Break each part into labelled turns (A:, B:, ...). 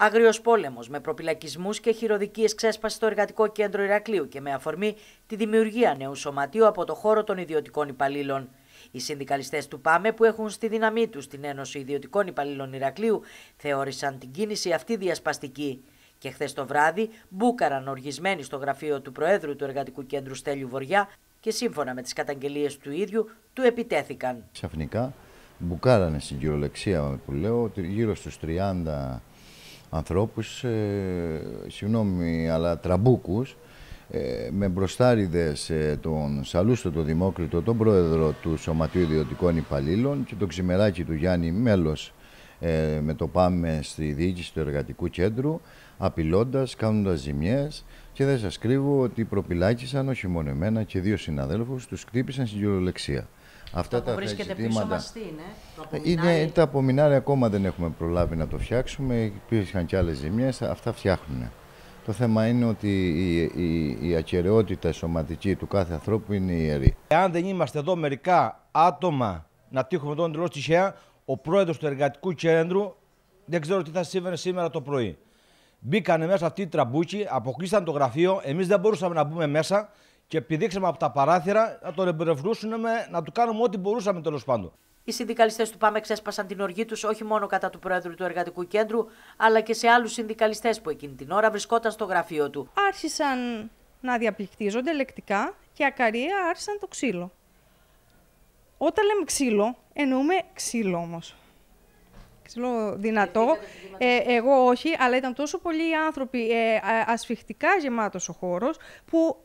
A: Αγριο πόλεμος με προπυλακισμούς και χειροδικίες ξέσπασε στο εργατικό κέντρο Ηρακλείου και με αφορμή τη δημιουργία νέου σωματείου από το χώρο των ιδιωτικών υπαλλήλων. Οι συνδικαλιστές του ΠΑΜΕ που έχουν στη δύναμή τους την Ένωση Ιδιωτικών Υπαλλήλων Ηρακλείου θεώρησαν την κίνηση αυτή διασπαστική. Και χθες το βράδυ μπούκαραν οργισμένοι στο γραφείο του Προέδρου του Εργατικού Κέντρου Στέλιου Βοριά και σύμφωνα με τις καταγγελίες του ίδιου του επιτέθηκαν.
B: Ξαφνικά μπουκάρανε στην κυρολεξία που λέω γύρω στους 30 ανθρώπους, ε, συγγνώμη, αλλά τραμπούκους, ε, με μπροστάριδες ε, τον Σαλούστο, τον Δημόκριτο, τον πρόεδρο του Σωματείου Ιδιωτικών Υπαλλήλων και τον ξημεράκι του Γιάννη, μέλος ε, με το πάμε στη διοίκηση του εργατικού κέντρου, απειλώντας, κάνοντας ζημιές και δεν σας κρύβω ότι προπυλάκησαν όχι μόνο εμένα και δύο συναδέλφους, τους χτύπησαν στην κυριολεξία. Αυτά τα βρίσκεται ζητήματα... πίσω είναι, ε, τα είναι, τα απομεινάρια ακόμα δεν έχουμε προλάβει να το φτιάξουμε, υπήρχαν και άλλες ζημιές, αυτά φτιάχνουν. Το θέμα είναι ότι η, η, η ακαιρεότητα σωματική του κάθε ανθρώπου είναι ιερή.
C: Εάν δεν είμαστε εδώ μερικά άτομα να τύχουμε τον εντελώς τυχαία, ο πρόεδρος του εργατικού κέντρου δεν ξέρω τι θα σήμερα, σήμερα το πρωί. Μπήκανε μέσα αυτή η τραμπούκοι, αποκλείσαν το γραφείο, εμείς δεν μπορούσαμε να μπούμε μέσα και πηδήξαμε από τα παράθυρα να τον εμπνευρούσουν να του κάνουμε ό,τι μπορούσαμε τέλος πάντων.
A: Οι συνδικαλιστές του ΠΑΜΕ ξέσπασαν την οργή τους όχι μόνο κατά του Πρόεδρου του Εργατικού Κέντρου, αλλά και σε άλλους συνδικαλιστές που εκείνη την ώρα βρισκόταν στο γραφείο του.
D: Άρχισαν να διαπληκτίζονται λεκτικά και ακαρία άρχισαν το ξύλο. Όταν λέμε ξύλο, εννοούμε ξύλο όμως. Ξύλο δυνατό. Ε, εγώ όχι, αλλά ήταν τόσο πολλοί άνθρωποι ε, ασφιχτικά γεμάτος ο χώρος, που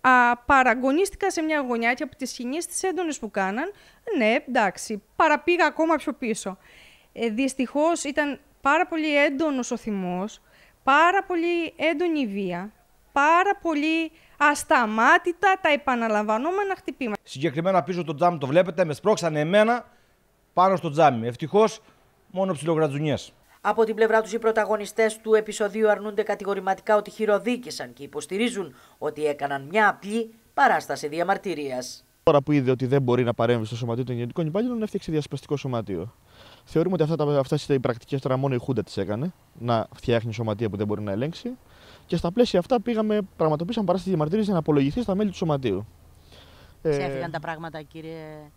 D: α, παραγωνίστηκα σε μια και από τις σκηνές τις έντονες που κάναν. Ναι, εντάξει, παραπήγα ακόμα πιο πίσω. Ε, δυστυχώς ήταν πάρα πολύ έντονος ο θυμός, πάρα πολύ έντονη βία, πάρα πολύ ασταμάτητα τα επαναλαμβανόμενα χτυπήματα.
C: Συγκεκριμένα πίσω το τζάμι το βλέπετε, με σπρώξανε εμένα πάνω στο τζάμι. Ευτυχώς μόνο ψιλογρατζουνιές.
D: Από την πλευρά τους, οι
A: πρωταγωνιστές του επεισοδίου αρνούνται κατηγορηματικά ότι χειροδίκησαν και υποστηρίζουν ότι έκαναν μια απλή παράσταση διαμαρτυρίας.
E: Τώρα που είδε ότι δεν μπορεί να παρέμβει στο σωματείο των γενικών υπάλληλων, έφτιαξε διασπαστικό σωματείο. Θεωρούμε ότι αυτά, ήταν οι πρακτικές τώρα μόνο η Χούντα τις έκανε, να φτιάχνει σωματεία που δεν μπορεί να ελέγξει. Και στα πλαίσια αυτά πήγαμε, πραγματοποίησαμε παράσταση διαμαρτυρίας για να απολογηθεί στα μέλη του σωματείου.
A: Ξέφυγαν ε, τα πράγματα, κύριε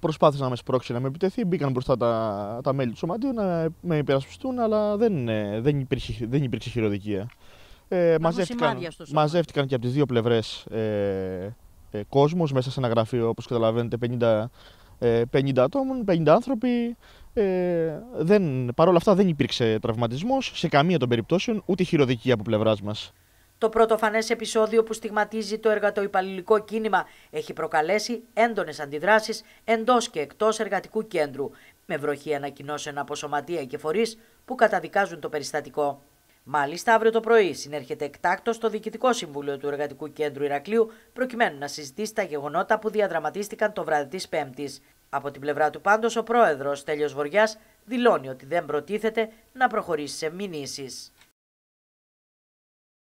E: Προσπάθησε να με σπρώξει να με επιτεθεί. Μπήκαν μπροστά τα, τα μέλη του σωματείου να με υπερασπιστούν, αλλά δεν, ε, δεν, υπήρχε, δεν υπήρξε χειροδικία. Ε, μαζεύτηκαν, και από τις δύο πλευρές ε, ε κόσμος μέσα σε ένα γραφείο, όπως καταλαβαίνετε, 50 50 ε, ατόμων, 50 άνθρωποι. Ε, δεν, παρόλα αυτά δεν υπήρξε τραυματισμός σε καμία των περιπτώσεων, ούτε χειροδική από πλευράς μας.
A: Το πρωτοφανές επεισόδιο που στιγματίζει το εργατοϊπαλληλικό κίνημα έχει προκαλέσει έντονες αντιδράσεις εντός και εκτός εργατικού κέντρου, με βροχή ανακοινώσεων από σωματεία και φορείς που καταδικάζουν το περιστατικό. Μάλιστα, αύριο το πρωί συνέρχεται εκτάκτος στο Διοικητικό Συμβούλιο του Εργατικού Κέντρου Ηρακλείου, προκειμένου να συζητήσει τα γεγονότα που διαδραματίστηκαν το βράδυ της Πέμπτης. Από την πλευρά του, πάντως, ο πρόεδρος Τέλειο Βοριάς δηλώνει ότι δεν προτίθεται να προχωρήσει σε μηνύσεις.